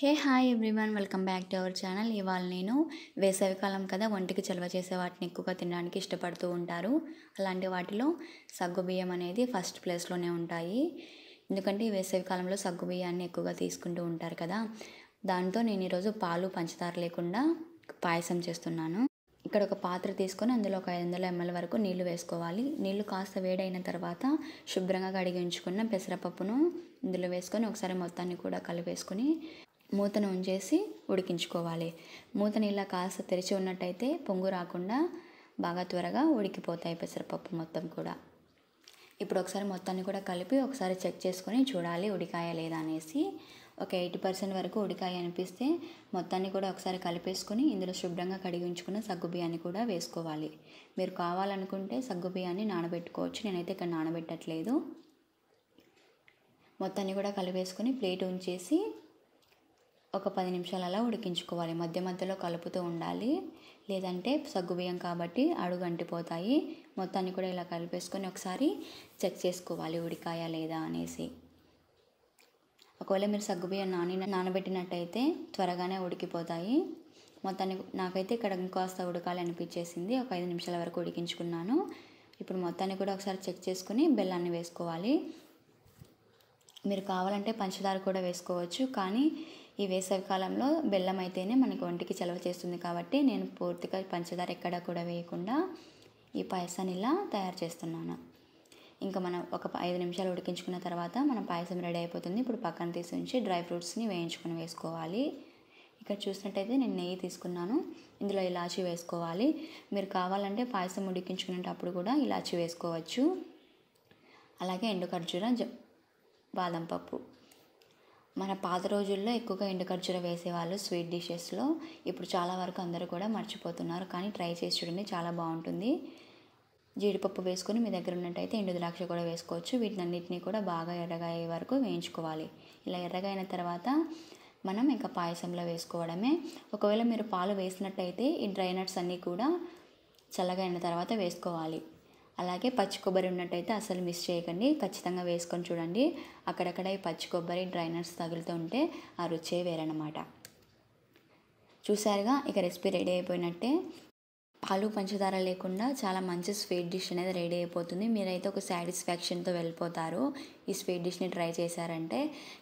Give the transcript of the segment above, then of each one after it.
hey hi everyone welcome back to our channel ఇవాళ నేను వేసవికాలం కదా ఒంటికి చలవ చేసే వాటిని ఎక్కువగా తినడానికి ఇష్టపడుతూ ఉంటారు అలాంటి వాటిలో సగ్గుబియ్యం అనేది ఫస్ట్ ప్లేస్లోనే ఉంటాయి ఎందుకంటే ఈ వేసవికాలంలో బియ్యాన్ని ఎక్కువగా తీసుకుంటూ ఉంటారు కదా దాంతో నేను ఈరోజు పాలు పంచదార లేకుండా పాయసం చేస్తున్నాను ఇక్కడ ఒక పాత్ర తీసుకొని అందులో ఒక ఐదు వందల ఎంఎల్ వరకు నీళ్లు వేసుకోవాలి నీళ్లు కాస్త వేడైన తర్వాత శుభ్రంగా కడిగి ఉంచుకున్న పెసరపప్పును ఇందులో వేసుకొని ఒకసారి మొత్తాన్ని కూడా కలిపేసుకొని మూతను ఉంచేసి ఉడికించుకోవాలి మూతని ఇలా కాస్త తెరిచి ఉన్నట్టయితే పొంగు రాకుండా బాగా త్వరగా ఉడికిపోతాయి పెసరపప్పు మొత్తం కూడా ఇప్పుడు ఒకసారి మొత్తాన్ని కూడా కలిపి ఒకసారి చెక్ చేసుకొని చూడాలి ఉడికాయ లేదా అనేసి ఒక ఎయిటీ పర్సెంట్ వరకు ఉడికాయ అనిపిస్తే మొత్తాన్ని కూడా ఒకసారి కలిపేసుకొని ఇందులో శుభ్రంగా కడిగి ఉంచుకున్న సగ్గు బియ్యాన్ని కూడా వేసుకోవాలి మీరు కావాలనుకుంటే సగ్గు బియ్యాన్ని నానబెట్టుకోవచ్చు నేనైతే ఇక్కడ నానబెట్టట్లేదు మొత్తాన్ని కూడా కలిపేసుకొని ప్లేట్ ఉంచేసి ఒక పది నిమిషాలు అలా ఉడికించుకోవాలి మధ్య మధ్యలో కలుపుతూ ఉండాలి లేదంటే సగ్గుబియ్యం కాబట్టి అడుగు అంటిపోతాయి మొత్తాన్ని కూడా ఇలా కలిపేసుకొని ఒకసారి చెక్ చేసుకోవాలి ఉడికాయా లేదా అనేసి ఒకవేళ మీరు సగ్గుబియ్యం నాని నానబెట్టినట్టయితే త్వరగానే ఉడికిపోతాయి మొత్తాన్ని నాకైతే ఇక్కడ ఇంకాస్త ఉడకాలి అనిపించేసింది ఒక ఐదు నిమిషాల వరకు ఉడికించుకున్నాను ఇప్పుడు మొత్తాన్ని కూడా ఒకసారి చెక్ చేసుకుని బెల్లాన్ని వేసుకోవాలి మీరు కావాలంటే పంచదార కూడా వేసుకోవచ్చు కానీ ఈ వేసవికాలంలో బెల్లం అయితేనే మనకి ఒంటికి చలవ చేస్తుంది కాబట్టి నేను పూర్తిగా పంచదార ఎక్కడా కూడా వేయకుండా ఈ పాయసాన్ని ఇలా తయారు చేస్తున్నాను ఇంకా మనం ఒక ఐదు నిమిషాలు ఉడికించుకున్న తర్వాత మన పాయసం రెడీ అయిపోతుంది ఇప్పుడు పక్కన తీసి ఉంచి డ్రై ఫ్రూట్స్ని వేయించుకొని వేసుకోవాలి ఇక్కడ చూసినట్టయితే నేను నెయ్యి తీసుకున్నాను ఇందులో ఇలాచి వేసుకోవాలి మీరు కావాలంటే పాయసం ఉడికించుకునేటప్పుడు కూడా ఇలాచి వేసుకోవచ్చు అలాగే ఎండు ఖర్జూర బాదం పప్పు మన పాత రోజుల్లో ఎక్కువగా ఎండు ఖర్చులు వేసేవాళ్ళు స్వీట్ డిషెస్లో ఇప్పుడు చాలా వరకు అందరూ కూడా మర్చిపోతున్నారు కానీ ట్రై చేసి చూడండి చాలా బాగుంటుంది జీడిపప్పు వేసుకొని మీ దగ్గర ఉన్నట్టయితే ఎండు ద్రాక్ష కూడా వేసుకోవచ్చు వీటిని అన్నింటినీ కూడా బాగా ఎర్రగా అయ్యే వరకు వేయించుకోవాలి ఇలా ఎర్రగా అయిన తర్వాత మనం ఇంకా పాయసంలో వేసుకోవడమే ఒకవేళ మీరు పాలు వేసినట్టయితే ఈ డ్రై నట్స్ అన్నీ కూడా చల్లగా అయిన తర్వాత వేసుకోవాలి అలాగే పచ్చి కొబ్బరి ఉన్నట్టయితే అసలు మిస్ చేయకండి ఖచ్చితంగా వేసుకొని చూడండి అక్కడక్కడ ఈ పచ్చి కొబ్బరి డ్రైనర్స్ తగులుతూ ఉంటే ఆ రుచే వేరనమాట చూసారుగా ఇక రెసిపీ రెడీ అయిపోయినట్టే పాలు పంచదార లేకుండా చాలా మంచి స్వీట్ డిష్ అనేది రెడీ అయిపోతుంది మీరైతే ఒక సాటిస్ఫాక్షన్తో వెళ్ళిపోతారు ఈ స్వీట్ డిష్ని ట్రై చేశారంటే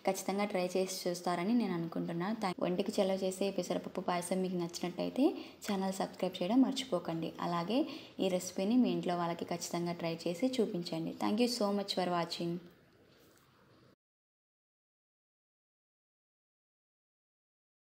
ఖచ్చితంగా ట్రై చేసి చూస్తారని నేను అనుకుంటున్నాను ఒంటికి చెలవ చేసే పెసరపప్పు పాయసం మీకు నచ్చినట్టయితే ఛానల్ సబ్స్క్రైబ్ చేయడం మర్చిపోకండి అలాగే ఈ రెసిపీని మీ ఇంట్లో వాళ్ళకి ఖచ్చితంగా ట్రై చేసి చూపించండి thank you so much for watching